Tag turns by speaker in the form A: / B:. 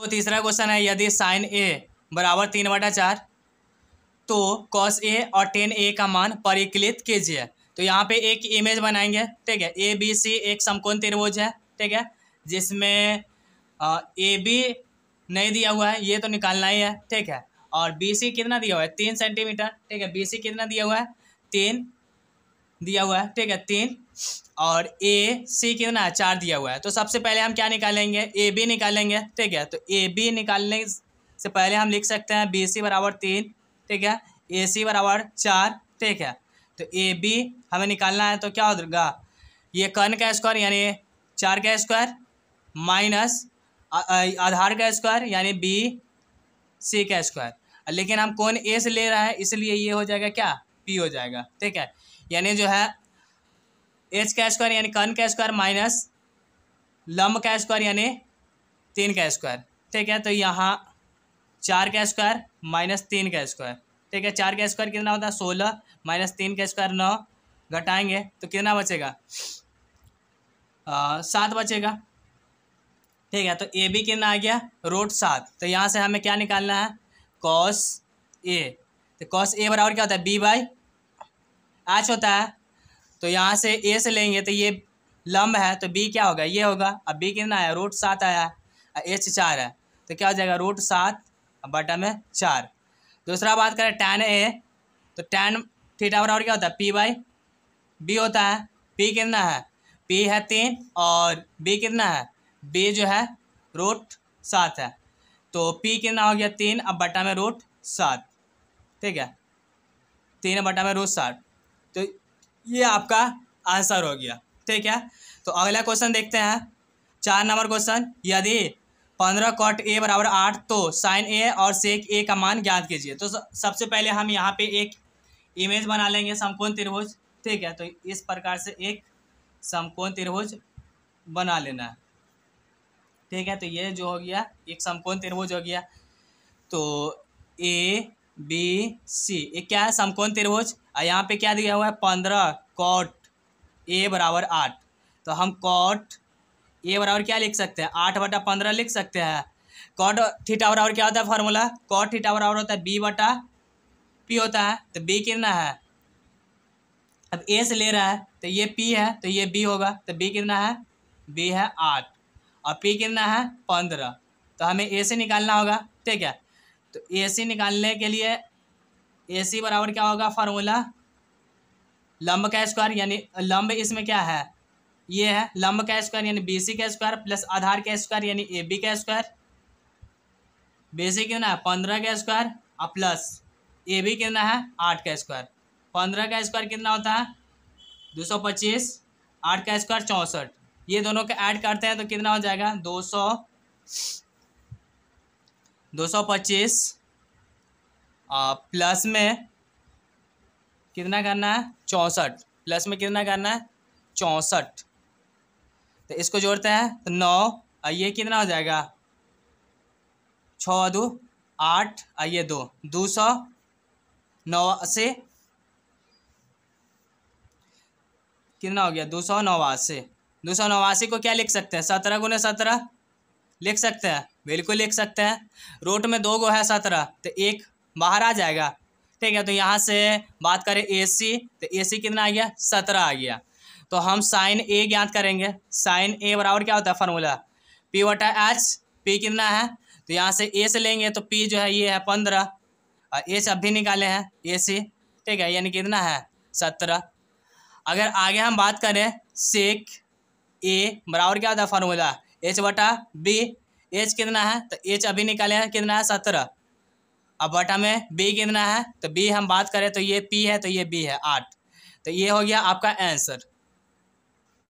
A: तो तीसरा क्वेश्चन है यदि साइन ए बराबर तीन बटा चार तो कॉस ए और टेन ए का मान परिकलित कीजिए तो यहाँ पे एक इमेज बनाएंगे ठीक है ए बी सी एक समकोण त्रिभुज है ठीक है जिसमें ए बी नहीं दिया हुआ है ये तो निकालना ही है ठीक है और बी सी कितना दिया हुआ है तीन सेंटीमीटर ठीक है बी सी कितना दिया हुआ है तीन दिया हुआ है ठीक है तीन और ए सी कितना है चार दिया हुआ है तो सबसे पहले हम क्या निकालेंगे ए बी निकालेंगे ठीक है तो ए बी निकालने से पहले हम लिख सकते हैं बी सी बराबर तीन ठीक है ए सी बराबर चार ठीक है तो ए बी हमें निकालना है तो क्या होगा ये कर्ण का स्क्वायर यानी चार का स्क्वायर माइनस आधार का स्क्वायर यानी बी सी का स्क्वायर लेकिन हम कौन ए से ले रहे हैं इसलिए ये हो जाएगा क्या पी हो जाएगा ठीक है यानी जो है एच का स्क्वायर यानी कन का स्क्वायर माइनस लम्ब का स्क्वायर यानी तीन का स्क्वायर ठीक है तो यहाँ चार का स्क्वायर माइनस तीन का स्क्वायर ठीक है चार का स्क्वायर कितना होता है सोलह माइनस तीन का स्क्वायर नौ घटाएंगे तो कितना बचेगा सात बचेगा ठीक है तो ए बी कितना आ गया रोट सात तो यहाँ से हमें क्या निकालना है कॉस ए तो कॉस ए बराबर क्या होता है बी बाई आच होता है तो यहाँ से ए से लेंगे तो ये लम्ब है तो बी क्या होगा ये होगा अब बी कितना है रूट सात आया है एच चार है तो क्या हो जाएगा रूट सात बटा में चार दूसरा बात करें टेन ए तो टैन थीटा बराबर क्या होता है पी बाई बी होता है पी कितना है पी है तीन और बी कितना है बी जो है रूट सात है तो पी कितना हो गया तीन अब बटा में रूट सात ठीक है तीन बटा में रूट साठ तो ये आपका आंसर हो गया ठीक है तो अगला क्वेश्चन देखते हैं चार नंबर क्वेश्चन यदि पंद्रह कॉट ए बराबर आठ तो साइन ए और सेक ए का मान ज्ञात कीजिए तो सबसे पहले हम यहाँ पे एक इमेज बना लेंगे समकोण त्रिभुज ठीक है तो इस प्रकार से एक समकोण त्रिभुज बना लेना है ठीक है तो ये जो हो गया एक समकोण त्रिभुज हो गया तो ए बी सी ये क्या है समकोण त्रिभुज और यहाँ पे क्या दिया हुआ है पंद्रह कॉट ए बराबर आठ तो हम कॉट ए बराबर क्या लिख सकते हैं आठ बटा पंद्रह लिख सकते हैं कॉट थीटा बराबर क्या होता है फार्मूला कॉट थीटा बराबर होता है बी बटा पी होता है तो बी कितना है अब ए से ले रहा है तो ये पी है तो ये बी होगा तो बी कितना है बी है आठ और पी कितना है पंद्रह तो हमें ए से निकालना होगा ठीक है तो ए निकालने के लिए ए सी बराबर क्या होगा फार्मूला लंब का स्क्वायर यानी लंब इसमें क्या है ये है लंब का स्क्वायर यानी बी सी का स्क्वायर प्लस आधार का स्क्वायर यानी ए बी का स्क्वायर बी सी कितना है पंद्रह का स्क्वायर और प्लस ए बी कितना है आठ का स्क्वायर पंद्रह का स्क्वायर कितना होता है दो सौ पच्चीस आठ का स्क्वायर चौंसठ ये दोनों का ऐड करते हैं तो कितना हो जाएगा दो सौ दो सौ पच्चीस प्लस में कितना करना है चौंसठ प्लस में कितना करना है चौंसठ तो इसको जोड़ते हैं तो नौ आइए कितना हो जाएगा छ दो आठ आइए दो दो सौ नवासी कितना हो गया दो सौ नवासी दो सौ नवासी को क्या लिख सकते हैं सत्रह गुने सत्रह लिख सकते हैं बिल्कुल लिख सकते हैं रूट में दो गो है सत्रह तो एक बाहर आ जाएगा ठीक है तो यहाँ से बात करें ए सी तो ए सी कितना आ गया सत्रह आ गया तो हम साइन ए ज्ञात करेंगे साइन ए बराबर क्या होता है फार्मूला पी वटा एच पी कितना है तो यहाँ से ए से लेंगे तो पी जो है ये है पंद्रह और ए से अब भी निकाले हैं ए सी ठीक है यानी कितना है सत्रह अगर आगे हम बात करें सेक ए बराबर क्या होता है फार्मूला एच बटा बी एच कितना है तो एच अभी निकाले हैं कितना है सत्रह अब बटा में बी कितना है तो बी हम बात करें तो ये पी है तो ये बी है आठ तो ये हो गया आपका आंसर